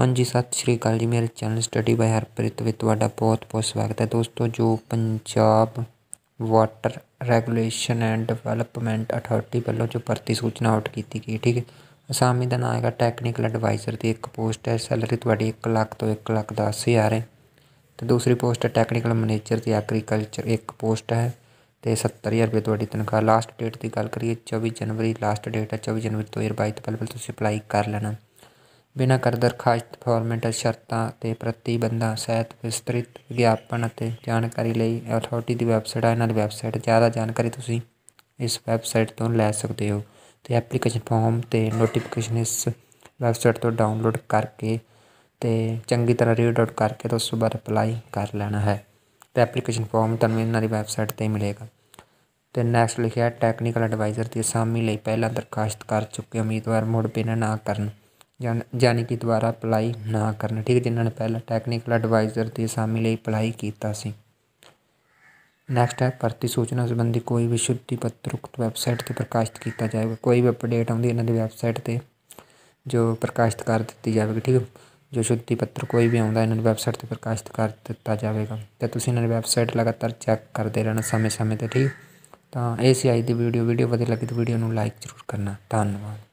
ਹਾਂਜੀ ਸਤਿ ਸ਼੍ਰੀ ਅਕਾਲ ਜੀ ਮੇਰੇ ਚੈਨਲ ਸਟੱਡੀ ਬਾਈ ਹਰਪ੍ਰੀਤ ਵਿੱਚ ਤੁਹਾਡਾ ਬਹੁਤ-ਬਹੁਤ ਸਵਾਗਤ ਹੈ ਦੋਸਤੋ ਜੋ Punjab water regulation and development authority ਵੱਲੋਂ ਜੋ ਭਰਤੀ ਸੂਚਨਾ ਆਊਟ ਕੀਤੀ ਗਈ ਠੀਕ ਹੈ ਅਸਾਮੀ ਦਾ ਨਾਮ ਹੈਗਾ ਟੈਕਨੀਕਲ ਐਡਵਾਈਜ਼ਰ ਦੀ ਇੱਕ ਪੋਸਟ ਹੈ ਸੈਲਰੀ ਤੁਹਾਡੀ 1 ਲੱਖ ਤੋਂ 1 ਲੱਖ 10 ਹਜ਼ਾਰ ਹੈ ਤੇ ਦੂਸਰੀ ਪੋਸਟ ਹੈ ਟੈਕਨੀਕਲ ਮੈਨੇਜਰ ਦੀ ਐਗਰੀਕਲਚਰ ਇੱਕ ਪੋਸਟ ਹੈ ਤੇ ਹਜ਼ਾਰ ਰੁਪਏ ਤੁਹਾਡੀ ਤਨਖਾਹ ਲਾਸਟ ਡੇਟ ਦੀ ਗੱਲ ਕਰੀਏ 24 ਜਨਵਰੀ ਲਾਸਟ ਡੇਟ ਹੈ 24 ਜਨਵਰੀ 2022 ਤੋਂ ਪਹਿਲਾਂ ਤੁਸੀਂ ਅਪਲਾਈ ਕਰ ਲੈਣਾ ਬਿਨਾ ਕਰ ਦਰਖਾਸਤ ਫਾਰਮੈਟ ਸ਼ਰਤਾਂ ਤੇ ਪ੍ਰਤੀਬੰਧਾਂ ਸਹਿਤ ਵਿਸਤ੍ਰਿਤ ਵਿਗਿਆਪਨ ਅਤੇ ਜਾਣਕਾਰੀ ਲਈ ਅਥਾਰਟੀ ਦੀ ਵੈਬਸਾਈਟ ਹੈ ਇਹਨਾਂ ਦੀ ਵੈਬਸਾਈਟ ਜ਼ਿਆਦਾ ਜਾਣਕਾਰੀ ਤੁਸੀਂ ਇਸ ਵੈਬਸਾਈਟ ਤੋਂ ਲੈ ਸਕਦੇ ਹੋ ਤੇ ਐਪਲੀਕੇਸ਼ਨ ਫਾਰਮ ਤੇ ਨੋਟੀਫਿਕੇਸ਼ਨ ਇਸ ਵੈਬਸਾਈਟ ਤੋਂ ਡਾਊਨਲੋਡ ਕਰਕੇ ਤੇ ਚੰਗੀ ਤਰ੍ਹਾਂ ਰੀਡ ਆਊਟ ਕਰਕੇ ਤੋਂ ਬਾਅਦ ਅਪਲਾਈ ਕਰ ਲੈਣਾ ਹੈ ਤੇ ਐਪਲੀਕੇਸ਼ਨ ਫਾਰਮ ਤੁਹਾਨੂੰ ਇਹਨਾਂ ਦੀ ਵੈਬਸਾਈਟ ਤੇ ਮਿਲੇਗਾ ਤੇ ਨੈਕਸਟ ਲਿਖਿਆ ਟੈਕਨੀਕਲ ਐਡਵਾਈਜ਼ਰ ਦੀ ਅਸਾਮੀ ਲਈ ਪਹਿਲਾਂ ਦਰਖਾਸਤ ਕਰ ਚੁੱਕੇ ਉਮੀਦਵਾਰ ਮੁੜ ਬਿਨਾਂ ਨਾ ਕਰਨ ਜਾਨੀ ਕਿ ਦੁਬਾਰਾ ਅਪਲਾਈ ਨਾ ਕਰਨ ਠੀਕ ਜਿਨ੍ਹਾਂ ਨੇ ਪਹਿਲਾਂ ਟੈਕਨੀਕਲ ਐਡਵਾਈਜ਼ਰ ਦੇ ਸਾਹਮਣੇ ਲਈ ਅਪਲਾਈ ਕੀਤਾ ਸੀ ਨੈਕਸਟ ਹੈ ਭਰਤੀ ਸੂਚਨਾ ਸੰਬੰਧੀ ਕੋਈ ਵੀ ਸ਼ੁੱਧੀ ਉਕਤ ਵੈਬਸਾਈਟ ਤੇ ਪ੍ਰਕਾਸ਼ਿਤ ਕੀਤਾ ਜਾਏਗਾ ਕੋਈ ਵੀ ਅਪਡੇਟ ਆਉਂਦੀ ਇਹਨਾਂ ਦੀ ਵੈਬਸਾਈਟ ਤੇ ਜੋ ਪ੍ਰਕਾਸ਼ਿਤ ਕਰ ਦਿੱਤੀ ਜਾਵੇਗੀ ਠੀਕ ਹੈ ਜੋ ਸ਼ੁੱਧੀ ਪੱਤਰ ਕੋਈ ਵੀ ਆਉਂਦਾ ਇਹਨਾਂ ਦੀ ਵੈਬਸਾਈਟ ਤੇ ਪ੍ਰਕਾਸ਼ਿਤ ਕਰ ਦਿੱਤਾ ਜਾਵੇਗਾ ਤੇ ਤੁਸੀਂ ਇਹਨਾਂ ਦੀ ਵੈਬਸਾਈਟ ਲਗਾਤਾਰ ਚੈੱਕ ਕਰਦੇ ਰਹਿਣਾ ਸਮੇਂ-ਸਮੇਂ ਤੇ ਠੀਕ ਤਾਂ ਇਹ ਦੀ ਵੀਡੀਓ ਵੀਡੀਓ ਵਧੀਆ ਲੱਗੀ ਤਾਂ ਵੀਡੀਓ ਨੂੰ ਲਾਈਕ ਜ਼ਰੂਰ ਕਰਨਾ ਧੰਨਵਾਦ